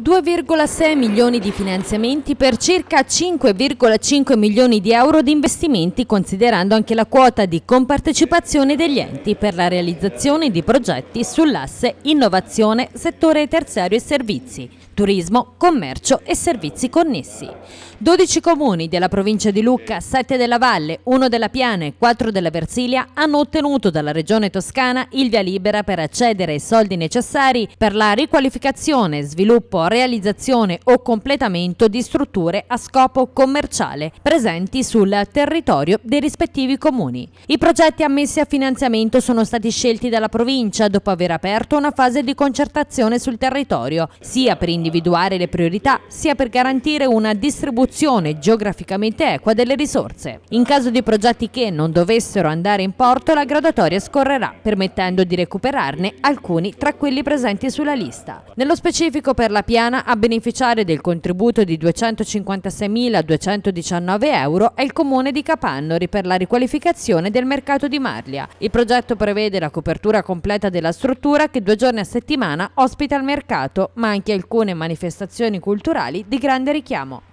2,6 milioni di finanziamenti per circa 5,5 milioni di euro di investimenti considerando anche la quota di compartecipazione degli enti per la realizzazione di progetti sull'asse innovazione, settore terziario e servizi, turismo, commercio e servizi connessi. 12 comuni della provincia di Lucca, 7 della Valle, 1 della Piana e 4 della Versilia hanno ottenuto dalla regione toscana il via libera per accedere ai soldi necessari per la riqualificazione, sviluppo, realizzazione o completamento di strutture a scopo commerciale presenti sul territorio dei rispettivi comuni. I progetti ammessi a finanziamento sono stati scelti dalla provincia dopo aver aperto una fase di concertazione sul territorio, sia per individuare le priorità, sia per garantire una distribuzione geograficamente equa delle risorse. In caso di progetti che non dovessero andare in porto, la graduatoria scorrerà, permettendo di recuperarne alcuni tra quelli presenti sulla lista. Nello specifico per la PA italiana a beneficiare del contributo di 256.219 euro è il comune di Capannori per la riqualificazione del mercato di Marlia. Il progetto prevede la copertura completa della struttura che due giorni a settimana ospita il mercato, ma anche alcune manifestazioni culturali di grande richiamo.